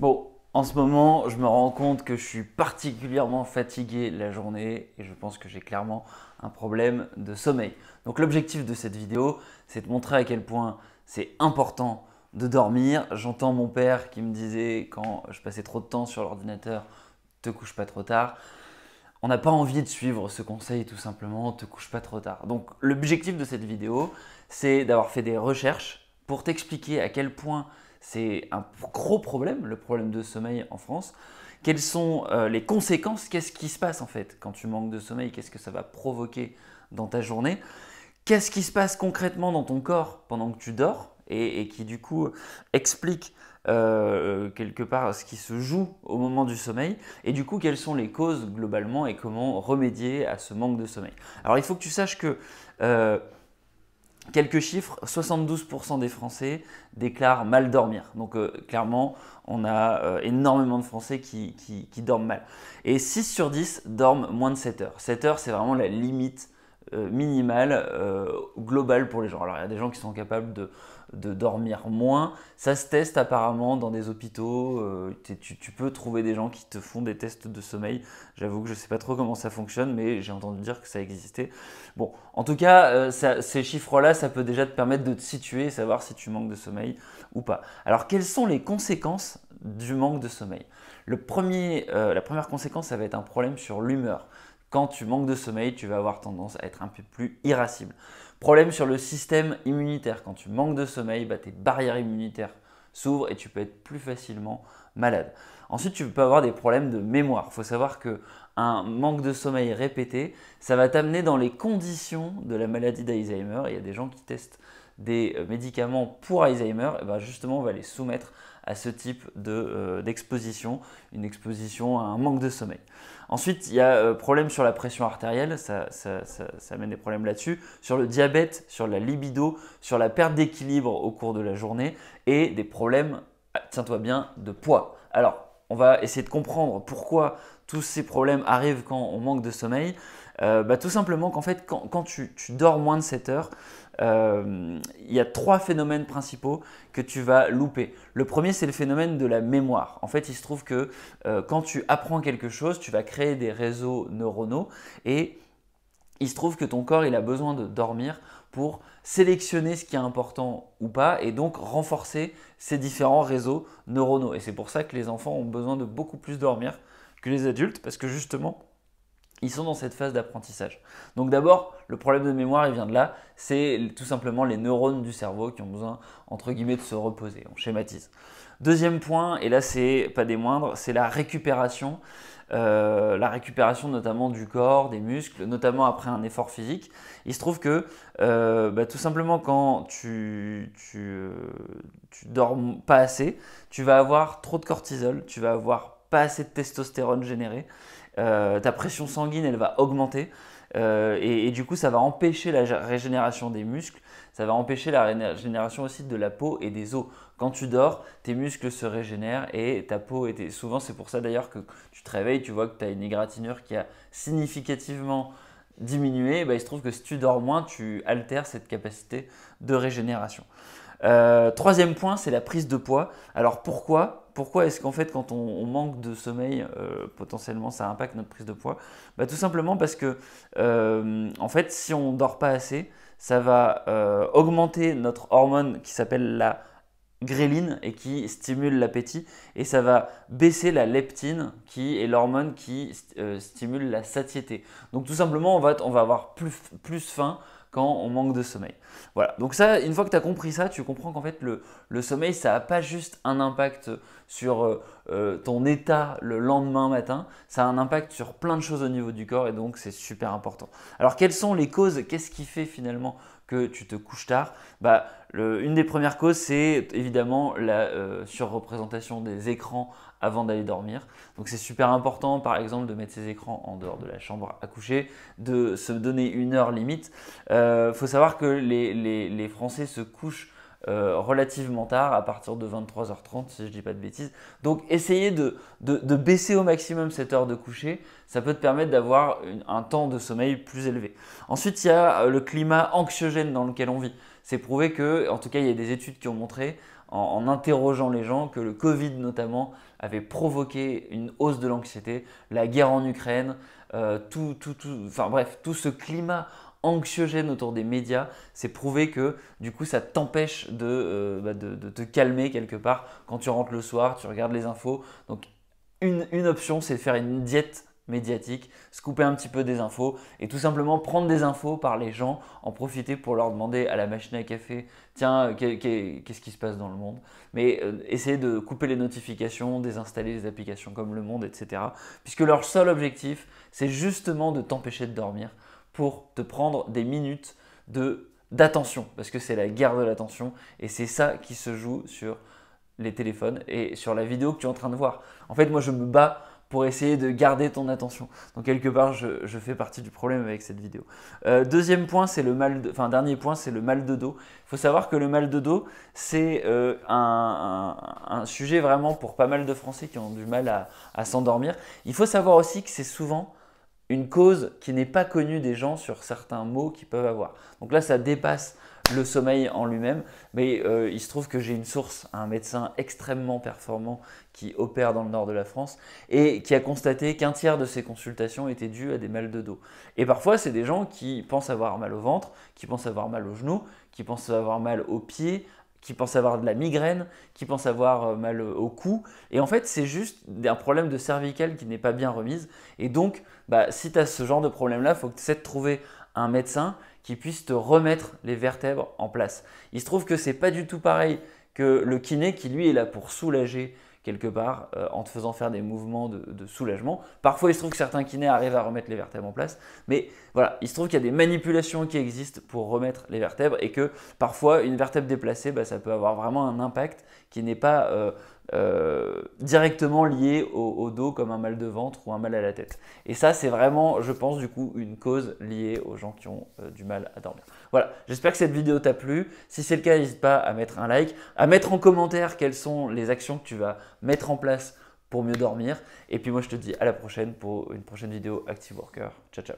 Bon, en ce moment, je me rends compte que je suis particulièrement fatigué la journée et je pense que j'ai clairement un problème de sommeil. Donc l'objectif de cette vidéo, c'est de montrer à quel point c'est important de dormir. J'entends mon père qui me disait quand je passais trop de temps sur l'ordinateur, te couche pas trop tard. On n'a pas envie de suivre ce conseil tout simplement, te couche pas trop tard. Donc l'objectif de cette vidéo, c'est d'avoir fait des recherches pour t'expliquer à quel point c'est un gros problème, le problème de sommeil en France. Quelles sont euh, les conséquences Qu'est-ce qui se passe en fait quand tu manques de sommeil Qu'est-ce que ça va provoquer dans ta journée Qu'est-ce qui se passe concrètement dans ton corps pendant que tu dors et, qui du coup explique euh, quelque part ce qui se joue au moment du sommeil et du coup quelles sont les causes globalement et comment remédier à ce manque de sommeil. Alors il faut que tu saches que euh, Quelques chiffres, 72% des Français déclarent mal dormir. Donc euh, clairement, on a euh, énormément de Français qui, qui, dorment mal. Et 6 sur 10 dorment moins de 7 heures. 7 heures, c'est vraiment la limite euh, minimal euh, global globale pour les gens. Alors il y a des gens qui sont capables de, dormir moins. Ça se teste apparemment dans des hôpitaux. Euh, tu, peux trouver des gens qui te font des tests de sommeil. J'avoue que je ne sais pas trop comment ça fonctionne, mais j'ai entendu dire que ça existait. Bon, en tout cas, ces chiffres-là, ça peut déjà te permettre de te situer, savoir si tu manques de sommeil ou pas. Alors, quelles sont les conséquences du manque de sommeil La première conséquence, ça va être un problème sur l'humeur quand tu manques de sommeil, tu vas avoir tendance à être un peu plus irascible. Problème sur le système immunitaire. Quand tu manques de sommeil, bah, tes barrières immunitaires s'ouvrent et tu peux être plus facilement malade. Ensuite, tu peux avoir des problèmes de mémoire. Il faut savoir que un manque de sommeil répété, ça va t'amener dans les conditions de la maladie d'Alzheimer. Il y a des gens qui testent des euh, médicaments pour Alzheimer, et bah, justement, on va les soumettre à ce type euh, d'exposition, de, une exposition à un manque de sommeil. Ensuite, il y a euh, problème sur la pression artérielle, ça, amène des problèmes là-dessus, sur le diabète, sur la libido, sur la perte d'équilibre au cours de la journée et des problèmes, ah, tiens-toi bien, de poids. Alors, on va essayer de comprendre pourquoi tous ces problèmes arrivent quand on manque de sommeil. Euh, bah, tout simplement qu'en fait, quand, tu, dors moins de 7 heures, euh, il y a trois phénomènes principaux que tu vas louper. Le premier, c'est le phénomène de la mémoire. En fait, il se trouve que euh, quand tu apprends quelque chose, tu vas créer des réseaux neuronaux et il se trouve que ton corps, il a besoin de dormir pour sélectionner ce qui est important ou pas et donc renforcer ces différents réseaux neuronaux. Et c'est pour ça que les enfants ont besoin de beaucoup plus dormir que les adultes parce que justement, ils sont dans cette phase d'apprentissage. Donc d'abord, le problème de mémoire, il vient de là, c'est tout simplement les neurones du cerveau qui ont besoin, entre guillemets, de se reposer, on schématise. Deuxième point, et là c'est pas des moindres, c'est la récupération, euh, la récupération notamment du corps, des muscles, notamment après un effort physique. Il se trouve que euh, bah, tout simplement quand tu, euh, tu, dors pas assez, tu vas avoir trop de cortisol, tu vas avoir pas assez de testostérone généré euh, ta pression sanguine, elle va augmenter. Euh, et, du coup, ça va empêcher la régénération des muscles, ça va empêcher la régénération aussi de la peau et des os. Quand tu dors, tes muscles se régénèrent et ta peau est... Souvent, c'est pour ça d'ailleurs que tu te réveilles, tu vois que tu as une égratignure qui a significativement diminué. Bah, il se trouve que si tu dors moins, tu altères cette capacité de régénération. Euh, troisième point, c'est la prise de poids. Alors pourquoi pourquoi est-ce qu'en fait, quand on, manque de sommeil, euh, potentiellement, ça impacte notre prise de poids bah, Tout simplement parce que, euh, en fait, si on ne dort pas assez, ça va euh, augmenter notre hormone qui s'appelle la gréline et qui stimule l'appétit, et ça va baisser la leptine qui est l'hormone qui stimule la satiété. Donc tout simplement, on va, avoir plus faim, on manque de sommeil. Voilà, donc ça, une fois que tu as compris ça, tu comprends qu'en fait le, le, sommeil, ça n'a pas juste un impact sur euh, euh, ton état le lendemain matin, ça a un impact sur plein de choses au niveau du corps et donc c'est super important. Alors quelles sont les causes Qu'est-ce qui fait finalement que tu te couches tard bah, Une des premières causes, c'est évidemment la euh, surreprésentation des écrans avant d'aller dormir. Donc c'est super important, par exemple, de mettre ses écrans en dehors de la chambre à coucher, de se donner une heure limite. Il euh, faut savoir que les, les, Français se couchent euh, relativement tard, à partir de 23h30, si je dis pas de bêtises. Donc essayez de, de baisser au maximum cette heure de coucher, ça peut te permettre d'avoir un temps de sommeil plus élevé. Ensuite, il y a euh, le climat anxiogène dans lequel on vit. C'est prouvé que, en tout cas, il y a des études qui ont montré en, interrogeant les gens que le Covid notamment avait provoqué une hausse de l'anxiété, la guerre en Ukraine, euh, tout, enfin bref, tout ce climat anxiogène autour des médias, c'est prouvé que du coup ça t'empêche euh, bah, de, te calmer quelque part quand tu rentres le soir, tu regardes les infos. Donc une, une option c'est de faire une diète médiatique, couper un petit peu des infos et tout simplement prendre des infos par les gens, en profiter pour leur demander à la machine à café, tiens, euh, qu'est-ce qui se passe dans le monde Mais euh, essayer de couper les notifications, désinstaller les applications comme Le Monde, etc. Puisque leur seul objectif, c'est justement de t'empêcher de dormir pour te prendre des minutes de d'attention, parce que c'est la guerre de l'attention et c'est ça qui se joue sur les téléphones et sur la vidéo que tu es en train de voir. En fait, moi, je me bats essayer de garder ton attention. Donc quelque part, je, fais partie du problème avec cette vidéo. Euh, deuxième point, c'est le mal, de, enfin dernier point, c'est le mal de dos. Il faut savoir que le mal de dos, c'est euh, un, sujet vraiment pour pas mal de Français qui ont du mal à, à s'endormir. Il faut savoir aussi que c'est souvent une cause qui n'est pas connue des gens sur certains mots qu'ils peuvent avoir. Donc là, ça dépasse le sommeil en lui-même, mais euh, il se trouve que j'ai une source, un médecin extrêmement performant qui opère dans le nord de la France et qui a constaté qu'un tiers de ses consultations étaient dues à des mal de dos. Et parfois, c'est des gens qui pensent avoir mal au ventre, qui pensent avoir mal aux genoux, qui pensent avoir mal aux pieds, qui pensent avoir de la migraine, qui pensent avoir euh, mal au cou. Et en fait, c'est juste un problème de cervicale qui n'est pas bien remise. Et donc, bah, si tu as ce genre de problème-là, il faut que tu essaies de trouver un médecin qui puisse te remettre les vertèbres en place. Il se trouve que c'est pas du tout pareil que le kiné qui lui est là pour soulager quelque part euh, en te faisant faire des mouvements de, soulagement. Parfois, il se trouve que certains kinés arrivent à remettre les vertèbres en place, mais voilà, il se trouve qu'il y a des manipulations qui existent pour remettre les vertèbres et que parfois une vertèbre déplacée, bah, ça peut avoir vraiment un impact qui n'est pas euh, euh, directement lié au, dos comme un mal de ventre ou un mal à la tête. Et ça, c'est vraiment, je pense, du coup, une cause liée aux gens qui ont euh, du mal à dormir. Voilà, j'espère que cette vidéo t'a plu. Si c'est le cas, n'hésite pas à mettre un like, à mettre en commentaire quelles sont les actions que tu vas mettre en place pour mieux dormir. Et puis moi, je te dis à la prochaine pour une prochaine vidéo Active Worker. Ciao, ciao.